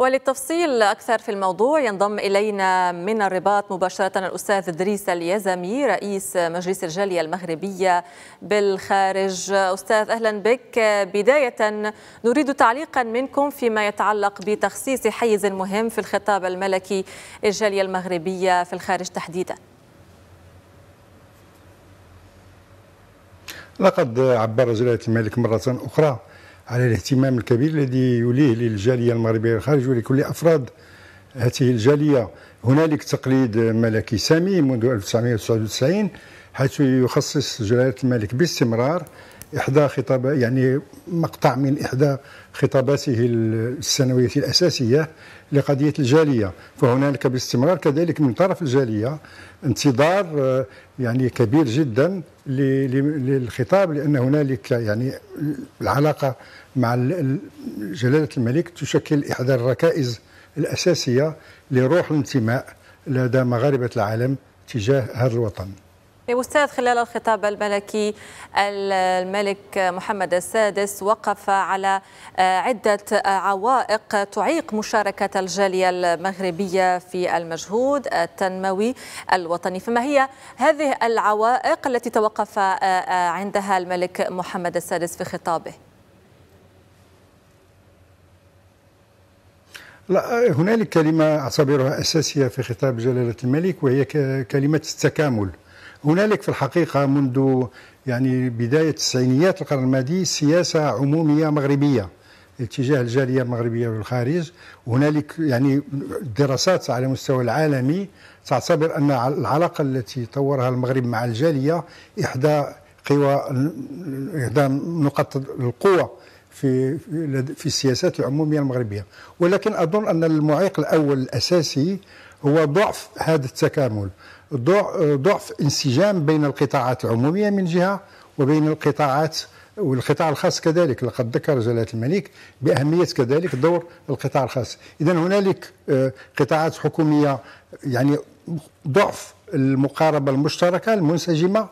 وللتفصيل أكثر في الموضوع ينضم إلينا من الرباط مباشرة الأستاذ إدريس اليزمي رئيس مجلس الجالية المغربية بالخارج أستاذ أهلا بك بداية نريد تعليقا منكم فيما يتعلق بتخصيص حيز مهم في الخطاب الملكي للجالية المغربية في الخارج تحديداً لقد عبر جلالة الملك مرة أخرى على الاهتمام الكبير الذي يوليه للجاليه المغربيه الخارج ولكل افراد هذه الجاليه هنالك تقليد ملكي سامي منذ 1999 حيث يخصص جلاله الملك باستمرار إحدى خطاب يعني مقطع من إحدى خطاباته السنوية الأساسية لقضية الجالية فهنالك باستمرار كذلك من طرف الجالية انتظار يعني كبير جدا للخطاب لأن هنالك يعني العلاقة مع جلالة الملك تشكل إحدى الركائز الأساسية لروح الانتماء لدى مغاربة العالم تجاه هذا الوطن طيب أستاذ خلال الخطاب الملكي الملك محمد السادس وقف على آه، عدة آه، عوائق تعيق مشاركة الجالية المغربية في المجهود التنموي الوطني فما هي هذه العوائق التي توقف آه، عندها الملك محمد السادس في خطابه؟ لا هنالك كلمة أعتبرها أساسية في خطاب جلالة الملك وهي كلمة التكامل هنالك في الحقيقة منذ يعني بداية تسعينيات القرن الماضي سياسة عمومية مغربية اتجاه الجالية المغربية للخارج هنالك يعني دراسات على مستوى العالمي تعتبر أن العلاقة التي طورها المغرب مع الجالية إحدى قوى إحدى نقاط القوة في في السياسات العمومية المغربية ولكن أظن أن المعيق الأول الأساسي هو ضعف هذا التكامل ضعف انسجام بين القطاعات العمومية من جهة وبين القطاعات والقطاع الخاص كذلك لقد ذكر جلالة الملك بأهمية كذلك دور القطاع الخاص إذا هنالك آه، قطاعات حكومية يعني ضعف المقاربة المشتركة المنسجمة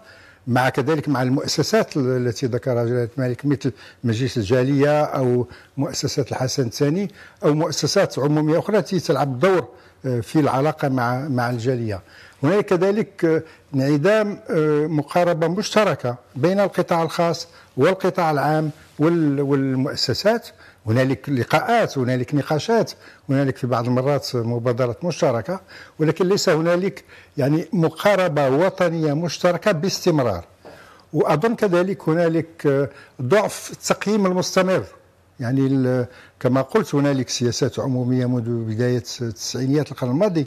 مع كذلك مع المؤسسات التي ذكرها جلاله الملك مثل مجلس الجاليه او مؤسسه الحسن الثاني او مؤسسات عموميه اخرى التي تلعب دور آه، في العلاقه مع مع الجاليه. هناك كذلك آه، انعدام آه، مقاربه مشتركه بين القطاع الخاص والقطاع العام والمؤسسات هنالك لقاءات هنالك نقاشات هنالك في بعض المرات مبادرات مشتركه ولكن ليس هنالك يعني مقاربه وطنيه مشتركه باستمرار واظن كذلك هنالك ضعف التقييم المستمر يعني كما قلت هنالك سياسات عموميه منذ بدايه التسعينيات القرن الماضي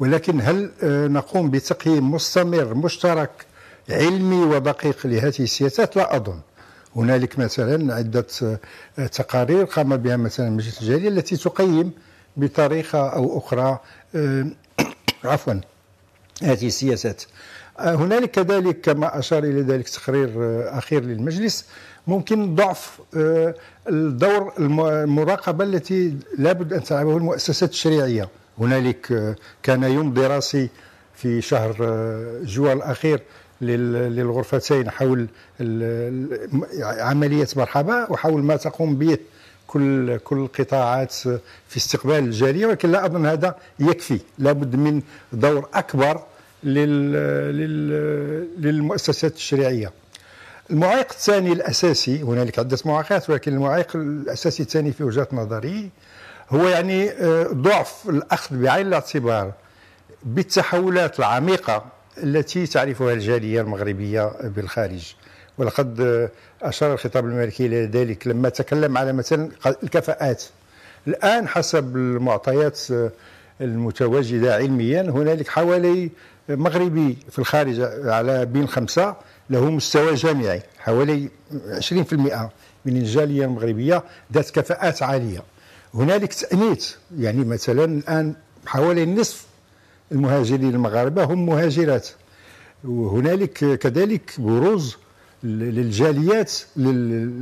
ولكن هل آه، نقوم بتقييم مستمر مشترك علمي ودقيق لهذه السياسات لا اظن هنالك مثلا عدة آه، تقارير قام بها مثلا مجلس الجالية التي تقيم بطريقة أو أخرى آه، عفوا هذه السياسات آه، هنالك كذلك كما أشار إلى ذلك تقرير أخير للمجلس ممكن ضعف الدور المراقبة التي لابد أن تلعبه المؤسسات التشريعية هنالك كان يوم دراسي في شهر جوال الأخير للغرفتين حول عملية مرحبا وحول ما تقوم به كل كل القطاعات في استقبال الجالية ولكن لا أظن هذا يكفي لابد من دور أكبر للمؤسسات التشريعية المعيق الثاني الأساسي هنالك عدة معيقات ولكن المعيق الأساسي الثاني في وجهة نظري هو يعني آه، ضعف الأخذ بعين الاعتبار بالتحولات العميقة التي تعرفها الجالية المغربية بالخارج ولقد أشار الخطاب الملكي إلى ذلك لما تكلم على مثلا الكفاءات الآن حسب المعطيات المتواجدة علميا هنالك حوالي مغربي في الخارج على بين خمسة له مستوى جامعي حوالي 20% من الجالية المغربية ذات كفاءات عالية هنالك تأنيث يعني مثلا الآن حوالي نصف المهاجرين المغاربة هم مهاجرات وهنالك كذلك بروز للجاليات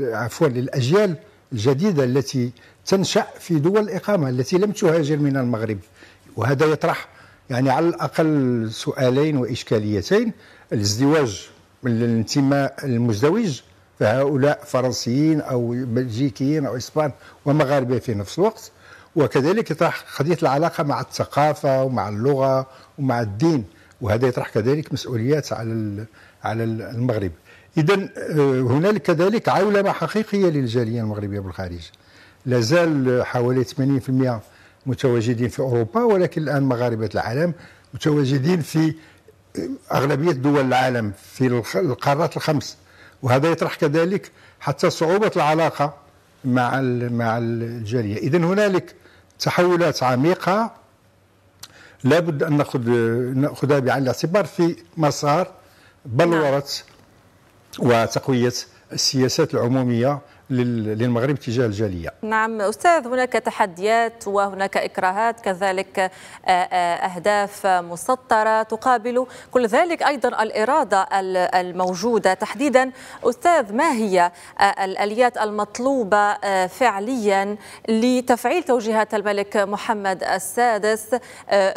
عفوا للأجيال الجديدة التي تنشأ في دول الإقامة التي لم تهاجر من المغرب وهذا يطرح يعني على الأقل سؤالين وإشكاليتين الازدواج الانتماء المزدوج فهؤلاء فرنسيين أو بلجيكيين أو إسبان ومغاربة في نفس الوقت وكذلك يطرح قضية العلاقة مع الثقافة ومع اللغة ومع الدين وهذا يطرح كذلك مسؤوليات على على المغرب إذا آه، هنالك كذلك عولمة حقيقية للجالية المغربية بالخارج لازال حوالي 80% متواجدين في أوروبا ولكن الآن مغاربة العالم متواجدين في آه، أغلبية دول العالم في القارات الخمس وهذا يطرح كذلك حتى صعوبة العلاقة مع مع الجاليه اذا هنالك تحولات عميقه لابد ان ناخذ ناخذها بعين الاعتبار في مسار نعم. بلوره وتقويه السياسات العموميه للمغرب تجاه الجاليه. نعم استاذ هناك تحديات وهناك اكراهات كذلك اهداف مسطره تقابل كل ذلك ايضا الاراده الموجوده تحديدا استاذ ما هي الاليات المطلوبه فعليا لتفعيل توجيهات الملك محمد السادس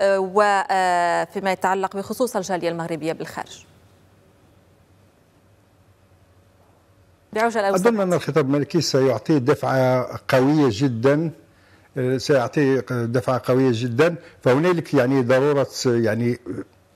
وفيما يتعلق بخصوص الجاليه المغربيه بالخارج؟ بعجل أو أظن أن الخطاب الملكي سيعطي دفعة قوية جدا سيعطي دفعة قوية جدا فهنالك يعني ضرورة يعني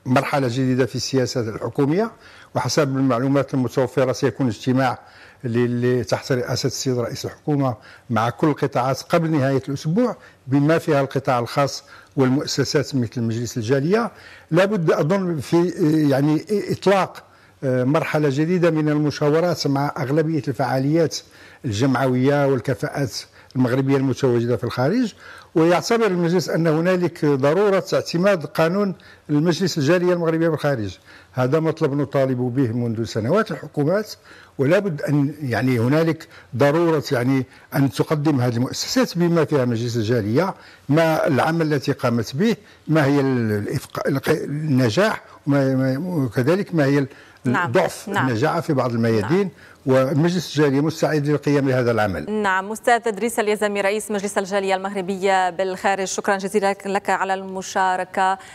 مرحلة جديدة في السياسة الحكومية وحسب المعلومات المتوفرة سيكون اجتماع اللي تحت رئاسة السيد رئيس الحكومة مع كل القطاعات قبل نهاية الأسبوع بما فيها القطاع الخاص والمؤسسات مثل مجلس الجالية لابد أظن في يعني إطلاق مرحلة جديدة من المشاورات مع أغلبية الفعاليات الجمعوية والكفاءات المغربية المتواجدة في الخارج ويعتبر المجلس أن هنالك ضرورة اعتماد قانون المجلس الجالية المغربية في الخارج هذا مطلب نطالب به منذ سنوات الحكومات ولا بد أن يعني هنالك ضرورة يعني أن تقدم هذه المؤسسات بما فيها مجلس الجالية ما العمل التي قامت به ما هي النجاح وكذلك ما هي نعم. ضعف نعم. النجاعة في بعض الميادين نعم. والمجلس الجالي مستعد للقيام بهذا العمل نعم أستاذ إدريس اليزامي رئيس مجلس الجالية المغربية بالخارج شكرا جزيلا لك على المشاركة